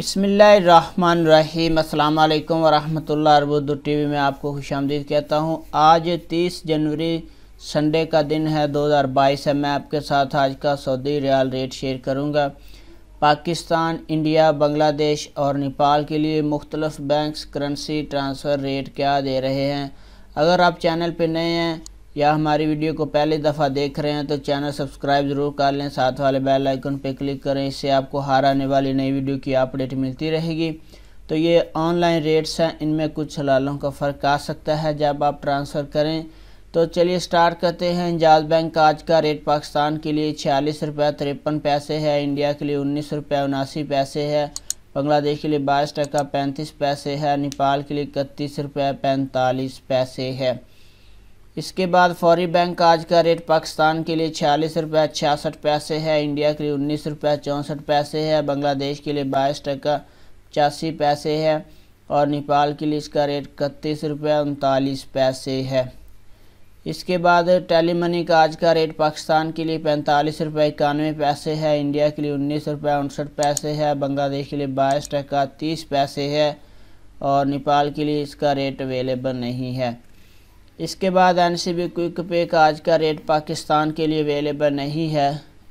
बसमीम अल्लाम वरहमल अरबुद्दू टी में आपको खुश आमदीद कहता हूँ आज तीस जनवरी संडे का दिन है दो हज़ार बाईस है मैं आपके साथ आज का सऊदी रियाल रेट शेयर करूँगा पाकिस्तान इंडिया बांग्लादेश और नेपाल के लिए मुख्तलफ़ बैंक्स करेंसी ट्रांसफ़र रेट क्या दे रहे हैं अगर आप चैनल पर नए हैं या हमारी वीडियो को पहली दफ़ा देख रहे हैं तो चैनल सब्सक्राइब ज़रूर कर लें साथ वाले बेल आइकन पर क्लिक करें इससे आपको हर आने वाली नई वीडियो की अपडेट मिलती रहेगी तो ये ऑनलाइन रेट्स हैं इनमें कुछ हलालों का फ़र्क आ सकता है जब आप ट्रांसफ़र करें तो चलिए स्टार्ट करते हैं इंजाज बैंक का आज का रेट पाकिस्तान के लिए छियालीस रुपये तिरपन पैसे है इंडिया के लिए उन्नीस रुपये उनासी पैसे है बांग्लादेश के लिए बाईस टका पैंतीस पैसे है नेपाल के लिए इकतीस रुपये पैंतालीस पैसे है इसके बाद फौरी बैंक का आज का रेट पाकिस्तान के लिए छियालीस रुपये छियासठ पैसे है इंडिया के लिए उन्नीस रुपये चौंसठ पैसे है बांग्लादेश के लिए बाईस टका पचासी पैसे है और नेपाल के लिए इसका रेट इकतीस रुपये उनतालीस पैसे है इसके बाद टेली मनी का आज का रेट पाकिस्तान के लिए पैंतालीस रुपये इक्यानवे पैसे है इंडिया के लिए उन्नीस रुपये उनसठ पैसे है बांग्लादेश के लिए बाईस टका तीस पैसे है और नेपाल के लिए इसका रेट अवेलेबल नहीं है इसके बाद एन सी बी क्विक पे का आज का रेट पाकिस्तान के लिए अवेलेबल नहीं है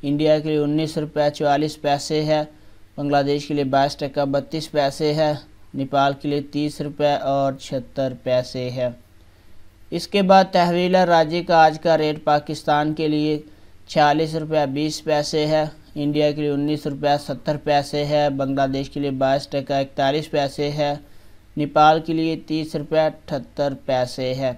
इंडिया के लिए उन्नीस रुपये चवालीस पैसे है बांग्लादेश के लिए बाईस टका बत्तीस पैसे है नेपाल के लिए तीस रुपये और छिहत्तर पैसे है इसके बाद तहवीला राज्य का आज का रेट पाकिस्तान के लिए छियालीस रुपये बीस पैसे है इंडिया के लिए उन्नीस रुपये सत्तर पैसे है बांग्लादेश के लिए बाईस टका इकतालीस पैसे है नेपाल के लिए तीस रुपये अठहत्तर पैसे है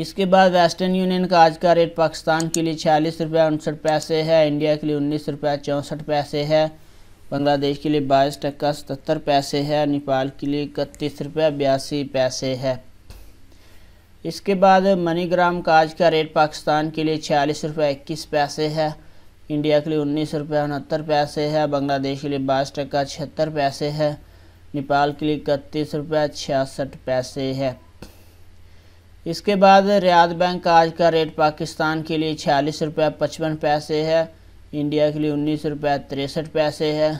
इसके बाद वेस्टर्न यूनियन का आज का रेट पाकिस्तान के लिए छियालीस रुपये उनसठ पैसे है इंडिया के लिए उन्नीस रुपये चौंसठ पैसे है बांग्लादेश के लिए बाईस टक्का सतहत्तर पैसे है नेपाल के लिए इकतीस रुपये बयासी पैसे है इसके बाद मनीग्राम का आज का रेट पाकिस्तान के लिए छियालीस रुपये इक्कीस पैसे है इंडिया के लिए उन्नीस रुपये उनहत्तर पैसे है बांग्लादेश के लिए बाईस टक्का छिहत्तर पैसे है नेपाल के लिए इकतीस रुपये छियासठ पैसे है इसके बाद रियाद बैंक का आज का रेट पाकिस्तान के लिए छियालीस रुपये पचपन पैसे है इंडिया के लिए उन्नीस रुपये तिरसठ पैसे है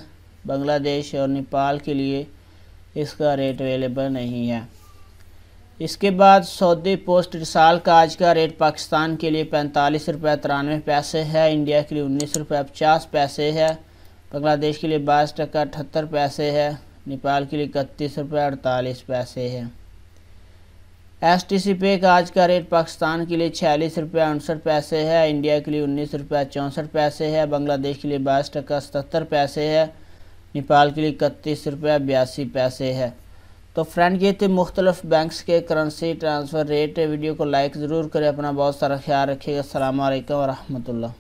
बांग्लादेश और नेपाल के लिए इसका रेट अवेलेबल नहीं है इसके बाद सऊदी पोस्ट रिसाल का आज का रेट पाकिस्तान के लिए पैंतालीस रुपये तिरानवे पैसे है इंडिया के लिए उन्नीस रुपये पचास पैसे है बांग्लादेश के लिए बाईस टका अठहत्तर पैसे है नेपाल के लिए इकतीस रुपये अड़तालीस पैसे है एस टी सी पे का आज का रेट पाकिस्तान के लिए छियालीस रुपये उनसठ पैसे है इंडिया के लिए उन्नीस रुपये चौंसठ पैसे है बांग्लादेश के लिए बाईस टका सतहत्तर पैसे है नेपाल के लिए इकतीस रुपये बयासी पैसे है तो फ्रेंड ये थे मुख्तलिफ बैंक्स के करेंसी ट्रांसफ़र रेट वीडियो को लाइक ज़रूर करें अपना बहुत सारा ख्याल रखिएगा अल्लाम वरहमल